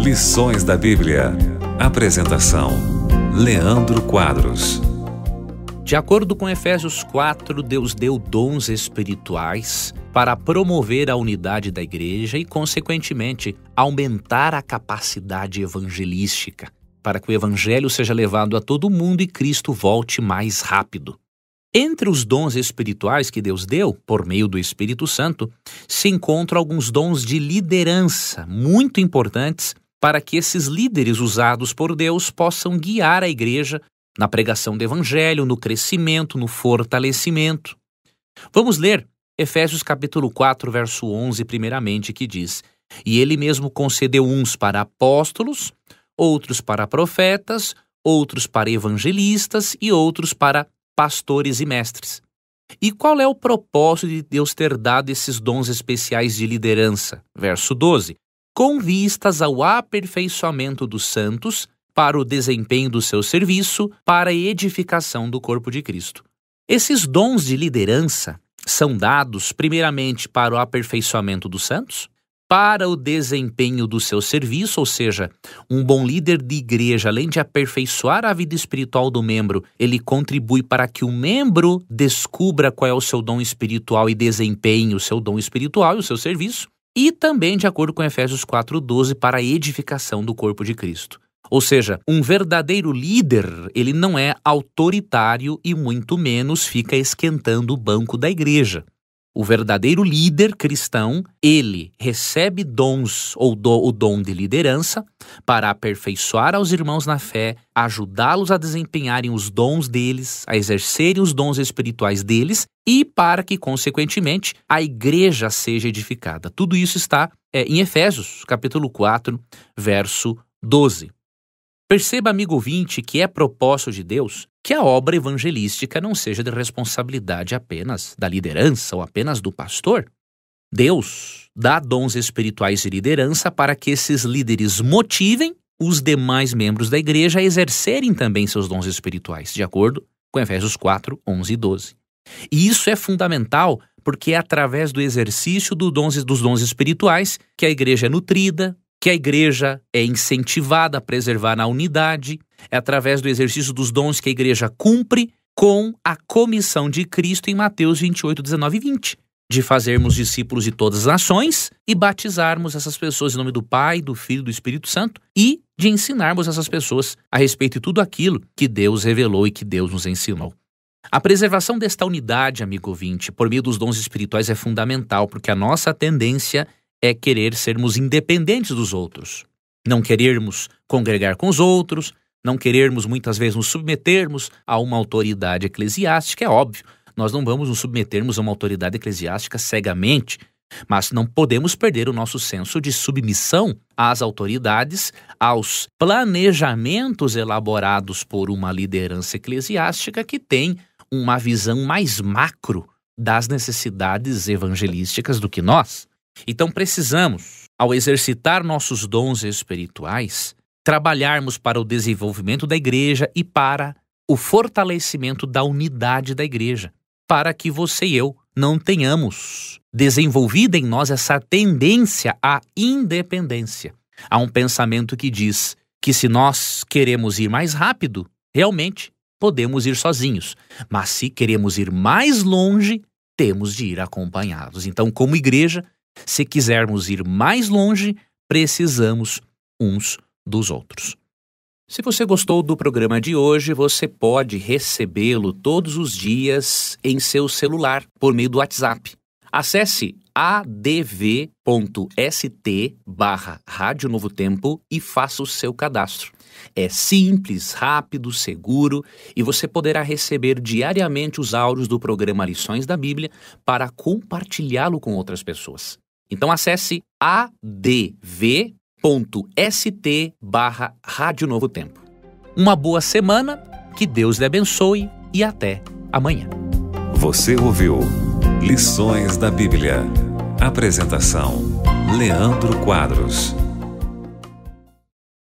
Lições da Bíblia. Apresentação: Leandro Quadros. De acordo com Efésios 4, Deus deu dons espirituais para promover a unidade da igreja e, consequentemente, aumentar a capacidade evangelística, para que o evangelho seja levado a todo mundo e Cristo volte mais rápido. Entre os dons espirituais que Deus deu, por meio do Espírito Santo, se encontram alguns dons de liderança muito importantes para que esses líderes usados por Deus possam guiar a igreja na pregação do evangelho, no crescimento, no fortalecimento. Vamos ler Efésios capítulo 4, verso 11, primeiramente, que diz: "E ele mesmo concedeu uns para apóstolos, outros para profetas, outros para evangelistas e outros para pastores e mestres. E qual é o propósito de Deus ter dado esses dons especiais de liderança? Verso 12: com vistas ao aperfeiçoamento dos santos para o desempenho do seu serviço, para a edificação do corpo de Cristo. Esses dons de liderança são dados primeiramente para o aperfeiçoamento dos santos, para o desempenho do seu serviço, ou seja, um bom líder de igreja, além de aperfeiçoar a vida espiritual do membro, ele contribui para que o membro descubra qual é o seu dom espiritual e desempenhe o seu dom espiritual e o seu serviço, e também, de acordo com Efésios 4:12, para a edificação do corpo de Cristo. Ou seja, um verdadeiro líder, ele não é autoritário e muito menos fica esquentando o banco da igreja. O verdadeiro líder cristão, ele recebe dons ou do, o dom de liderança para aperfeiçoar aos irmãos na fé, ajudá-los a desempenharem os dons deles, a exercerem os dons espirituais deles e para que, consequentemente, a igreja seja edificada. Tudo isso está é, em Efésios, capítulo 4, verso 12. Perceba, amigo ouvinte, que é propósito de Deus que a obra evangelística não seja de responsabilidade apenas da liderança ou apenas do pastor. Deus dá dons espirituais de liderança para que esses líderes motivem os demais membros da igreja a exercerem também seus dons espirituais, de acordo com Efésios 4, 11 e 12. E isso é fundamental porque é através do exercício do dons, dos dons espirituais que a igreja é nutrida, que a igreja é incentivada a preservar na unidade, é através do exercício dos dons que a igreja cumpre com a comissão de Cristo em Mateus 28, 19 e 20, de fazermos discípulos de todas as nações e batizarmos essas pessoas em nome do Pai, do Filho e do Espírito Santo e de ensinarmos essas pessoas a respeito de tudo aquilo que Deus revelou e que Deus nos ensinou. A preservação desta unidade, amigo ouvinte, por meio dos dons espirituais é fundamental, porque a nossa tendência é é querer sermos independentes dos outros, não querermos congregar com os outros, não querermos muitas vezes nos submetermos a uma autoridade eclesiástica, é óbvio. Nós não vamos nos submetermos a uma autoridade eclesiástica cegamente, mas não podemos perder o nosso senso de submissão às autoridades, aos planejamentos elaborados por uma liderança eclesiástica que tem uma visão mais macro das necessidades evangelísticas do que nós. Então precisamos, ao exercitar nossos dons espirituais, trabalharmos para o desenvolvimento da igreja e para o fortalecimento da unidade da igreja, para que você e eu não tenhamos desenvolvida em nós essa tendência à independência. Há um pensamento que diz que se nós queremos ir mais rápido, realmente podemos ir sozinhos, mas se queremos ir mais longe, temos de ir acompanhados. Então, como igreja, se quisermos ir mais longe, precisamos uns dos outros. Se você gostou do programa de hoje, você pode recebê-lo todos os dias em seu celular por meio do WhatsApp. Acesse adv.st barra Rádio Novo Tempo e faça o seu cadastro. É simples, rápido, seguro e você poderá receber diariamente os áudios do programa Lições da Bíblia para compartilhá-lo com outras pessoas. Então acesse adv.st barra Rádio Novo Tempo. Uma boa semana, que Deus lhe abençoe e até amanhã. Você ouviu Lições da Bíblia. Apresentação Leandro Quadros.